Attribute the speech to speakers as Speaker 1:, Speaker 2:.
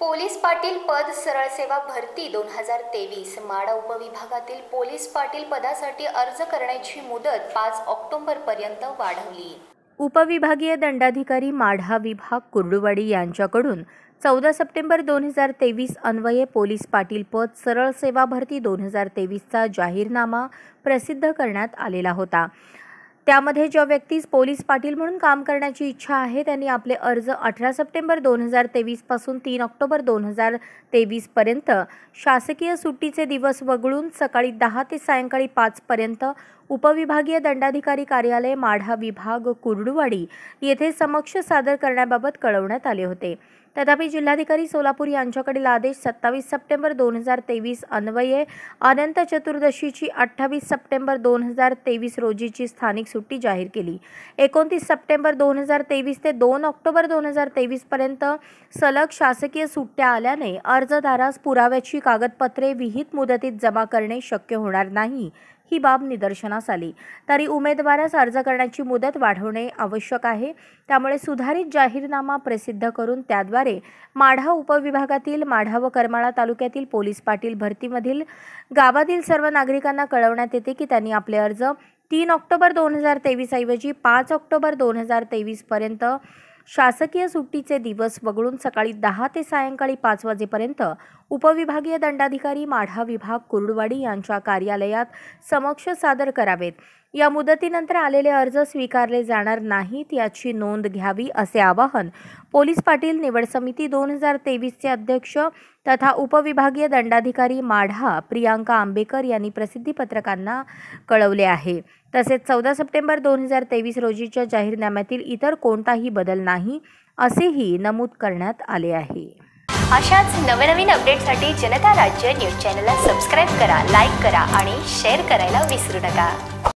Speaker 1: police Patil पद सरळ सेवा भरती दोन हजार तेवीस माडा उपविभागातील पोलीस पाटील पदासाठी अर्ज करण्याची मुदत पाच पर्यंत वाढवली उपविभागीय दंडाधिकारी माढा विभाग कुर्डुवाडी यांच्याकडून चौदा सप्टेंबर दोन हजार तेवीस अन्वये पोलीस पाटील पद सरळ सेवा भरती दोन हजार तेवीसचा जाहीरनामा प्रसिद्ध करण्यात आलेला होता त्यामध्ये ज्या व्यक्तीस पोलीस पाटील म्हणून काम करण्याची इच्छा आहे त्यांनी आपले अर्ज अठरा सप्टेंबर दोन हजार तेवीसपासून तीन ऑक्टोबर दोन हजार तेवीसपर्यंत शासकीय सुट्टीचे दिवस वगळून सकाळी दहा ते सायंकाळी पाचपर्यंत उपविभागीय दंडाधिकारी कार्यालय माढा विभाग कुर्डुवाडी येथे समक्ष सादर करण्याबाबत कळवण्यात आले होते तथापि जिल्हाधिकारी सोलापूर यांच्याकडील आदेश सत्तावीस सप्टेंबर दोन हजार तेवीस अन्वये अनंत चतुर्दशीची अठ्ठावीस सप्टेंबर दोन हजार तेवीस रोजीची स्थानिक सुट्टी जाहीर केली एकोणतीस सप्टेंबर दोन हजार तेवीस ते दोन ऑक्टोबर दोन हजार तेवीसपर्यंत सलग शासकीय सुट्ट्या आल्याने अर्जदारास पुराव्याची कागदपत्रे विहित मुदतीत जमा करणे शक्य होणार नाही ही बाब निदर्शनास आली तरी उमेदवारास अर्ज करण्याची मुदत वाढवणे आवश्यक आहे त्यामुळे सुधारित जाहीरनामा प्रसिद्ध करून त्याद्वारे माढा उपविभागातील माढा व करमाळा तालुक्यातील पोलीस पाटील भरतीमधील गावातील सर्व नागरिकांना कळवण्यात येते की त्यांनी आपले अर्ज तीन ऑक्टोबर दोन हजार तेवीस ऐवजी पाच ऑक्टोबर दोन हजार तेवीसपर्यंत शासकीय सुट्टीचे दिवस वगळून सकाळी दहा ते सायंकाळी पाच वाजेपर्यंत उपविभागीय दंडाधिकारी माढा विभाग कुर्डवाडी यांच्या कार्यालयात समक्ष सादर करावेत या मुदतीनंतर आलेले अर्ज स्वीकारले जाणार नाहीत याची नोंद घ्यावी असे आवाहन पोलीस पाटील निवड समिती दोन हजार तेवीसचे अध्यक्ष तथा उपविभागीय दंडाधिकारी माढा प्रियांका आंबेकर यांनी प्रसिद्धी पत्रकांना कळवले आहे तसेच चौदा सप्टेंबर दोन हजार तेवीस रोजीच्या जाहीरनाम्यातील इतर कोणताही बदल नाही असेही नमूद करण्यात आले आहे अशाच नवनवीन अपडेटसाठी जनता राज्य न्यूज चॅनलला सबस्क्राईब करा लाईक करा आणि शेअर करायला विसरू नका